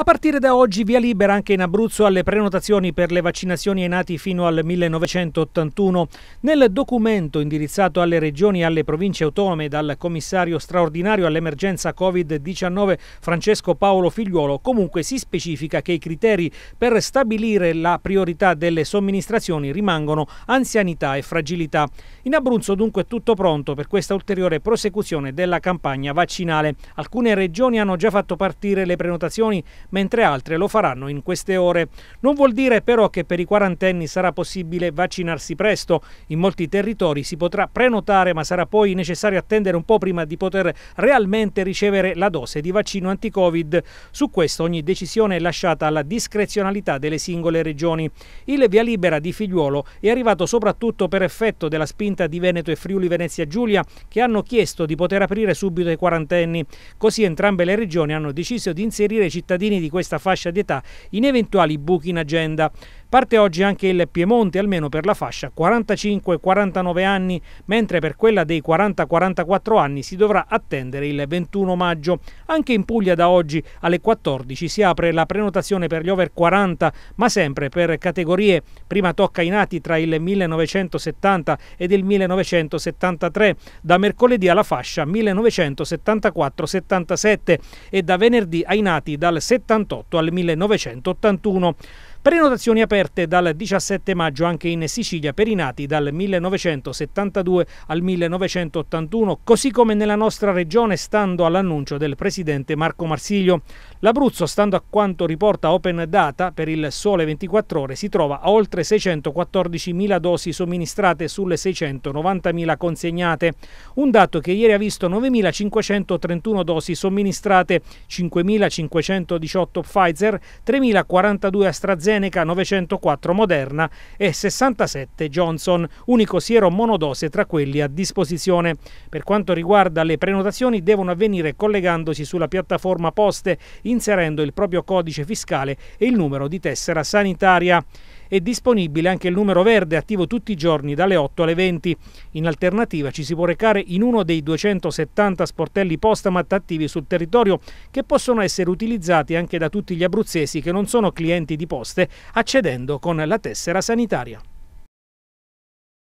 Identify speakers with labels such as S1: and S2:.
S1: A partire da oggi via libera anche in Abruzzo alle prenotazioni per le vaccinazioni ai nati fino al 1981. Nel documento indirizzato alle regioni e alle province autonome dal commissario straordinario all'emergenza Covid-19 Francesco Paolo Figliuolo comunque si specifica che i criteri per stabilire la priorità delle somministrazioni rimangono anzianità e fragilità. In Abruzzo dunque è tutto pronto per questa ulteriore prosecuzione della campagna vaccinale. Alcune regioni hanno già fatto partire le prenotazioni mentre altre lo faranno in queste ore. Non vuol dire però che per i quarantenni sarà possibile vaccinarsi presto. In molti territori si potrà prenotare, ma sarà poi necessario attendere un po' prima di poter realmente ricevere la dose di vaccino anti-Covid. Su questo ogni decisione è lasciata alla discrezionalità delle singole regioni. Il via libera di Figliuolo è arrivato soprattutto per effetto della spinta di Veneto e Friuli Venezia Giulia che hanno chiesto di poter aprire subito i quarantenni. Così entrambe le regioni hanno deciso di inserire i cittadini di questa fascia di età in eventuali buchi in agenda. Parte oggi anche il Piemonte, almeno per la fascia 45-49 anni, mentre per quella dei 40-44 anni si dovrà attendere il 21 maggio. Anche in Puglia da oggi alle 14 si apre la prenotazione per gli over 40, ma sempre per categorie. Prima tocca ai nati tra il 1970 ed il 1973, da mercoledì alla fascia 1974-77 e da venerdì ai nati dal 78 al 1981. Prenotazioni aperte dal 17 maggio anche in Sicilia per i nati dal 1972 al 1981, così come nella nostra regione stando all'annuncio del presidente Marco Marsiglio. L'Abruzzo, stando a quanto riporta Open Data, per il sole 24 ore si trova a oltre 614.000 dosi somministrate sulle 690.000 consegnate, un dato che ieri ha visto 9.531 dosi somministrate, 5.518 Pfizer, 3.042 AstraZeneca, AstraZeneca, 904 Moderna e 67 Johnson, unico siero monodose tra quelli a disposizione. Per quanto riguarda le prenotazioni devono avvenire collegandosi sulla piattaforma Poste, inserendo il proprio codice fiscale e il numero di tessera sanitaria. È disponibile anche il numero verde attivo tutti i giorni dalle 8 alle 20. In alternativa ci si può recare in uno dei 270 sportelli Postamat attivi sul territorio che possono essere utilizzati anche da tutti gli abruzzesi che non sono clienti di poste accedendo con la tessera sanitaria.